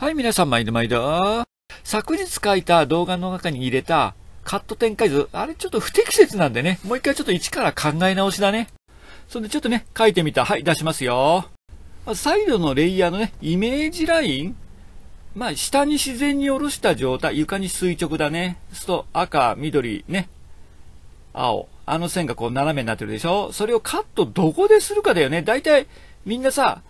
はい、皆さん、毎度毎度。昨日書いた動画の中に入れたカット展開図、あれちょっと不適切なんでね、もう一回ちょっと一から考え直しだね。そんでちょっとね、書いてみた。はい、出しますよ。まサイドのレイヤーのね、イメージライン。まあ、下に自然に下ろした状態、床に垂直だね。すと、赤、緑、ね、青。あの線がこう斜めになってるでしょそれをカットどこでするかだよね。だいたいみんなさ、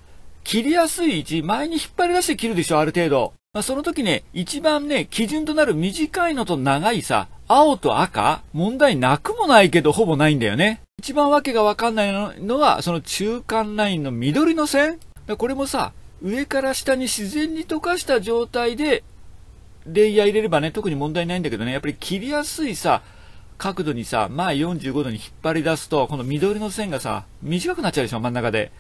切りやすい位置、前に引っ張り出して切るでしょ、ある程度。まあ、その時ね、一番ね、基準となる短いのと長いさ、青と赤、問題なくもないけど、ほぼないんだよね。一番わけがわかんないのは、その中間ラインの緑の線。これもさ、上から下に自然に溶かした状態で、レイヤー入れればね、特に問題ないんだけどね、やっぱり切りやすいさ、角度にさ、前45度に引っ張り出すと、この緑の線がさ、短くなっちゃうでしょ、真ん中で。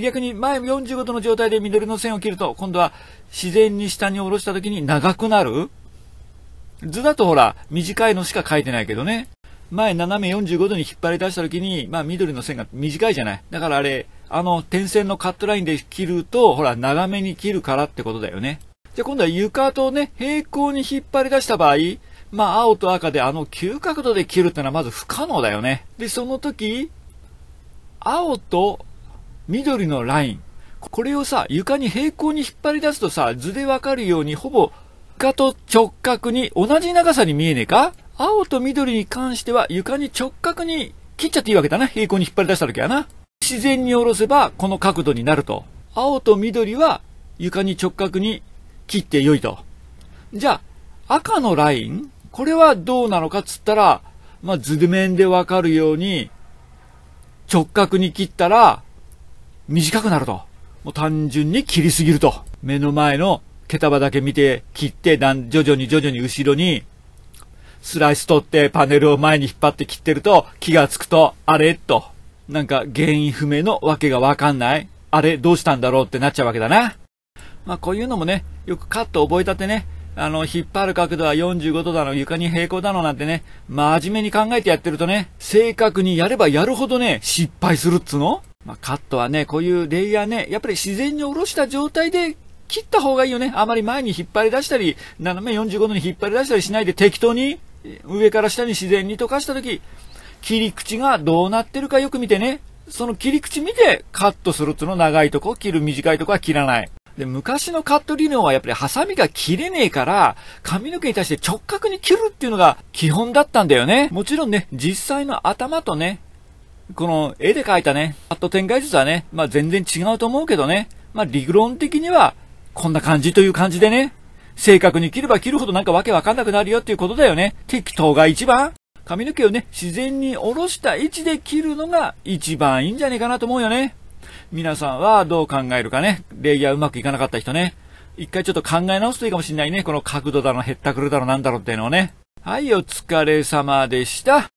逆に前45度の状態で緑の線を切ると、今度は自然に下に下ろした時に長くなる図だとほら、短いのしか書いてないけどね。前斜め45度に引っ張り出した時に、まあ緑の線が短いじゃない。だからあれ、あの点線のカットラインで切ると、ほら、長めに切るからってことだよね。じゃ今度は床とね、平行に引っ張り出した場合、まあ青と赤であの急角度で切るってのはまず不可能だよね。で、その時、青と緑のライン。これをさ、床に平行に引っ張り出すとさ、図でわかるように、ほぼ、床と直角に同じ長さに見えねえか青と緑に関しては床に直角に切っちゃっていいわけだな。平行に引っ張り出した時はな。自然に下ろせばこの角度になると。青と緑は床に直角に切ってよいと。じゃあ、赤のラインこれはどうなのかっつったら、まあ、図面でわかるように、直角に切ったら、短くなると。もう単純に切りすぎると。目の前の毛束だけ見て切って徐々に徐々に後ろに、スライス取ってパネルを前に引っ張って切ってると気がつくと、あれと。なんか原因不明のわけがわかんない。あれどうしたんだろうってなっちゃうわけだな。まあこういうのもね、よくカット覚えたてね、あの、引っ張る角度は45度だの、床に平行だのなんてね、真面目に考えてやってるとね、正確にやればやるほどね、失敗するっつのまあ、カットはね、こういうレイヤーね、やっぱり自然に下ろした状態で切った方がいいよね。あまり前に引っ張り出したり、斜め45度に引っ張り出したりしないで適当に上から下に自然に溶かした時、切り口がどうなってるかよく見てね。その切り口見てカットするつの長いとこ、切る短いとこは切らない。で、昔のカット理論はやっぱりハサミが切れねえから、髪の毛に対して直角に切るっていうのが基本だったんだよね。もちろんね、実際の頭とね、この絵で描いたね、パッと展開術はね、まあ全然違うと思うけどね、まあ理論的にはこんな感じという感じでね、正確に切れば切るほどなんかわけわかんなくなるよっていうことだよね。適当が一番髪の毛をね、自然に下ろした位置で切るのが一番いいんじゃねえかなと思うよね。皆さんはどう考えるかね。レイヤーうまくいかなかった人ね。一回ちょっと考え直すといいかもしんないね。この角度だの、へったくるだの、なんだろうっていうのをね。はい、お疲れ様でした。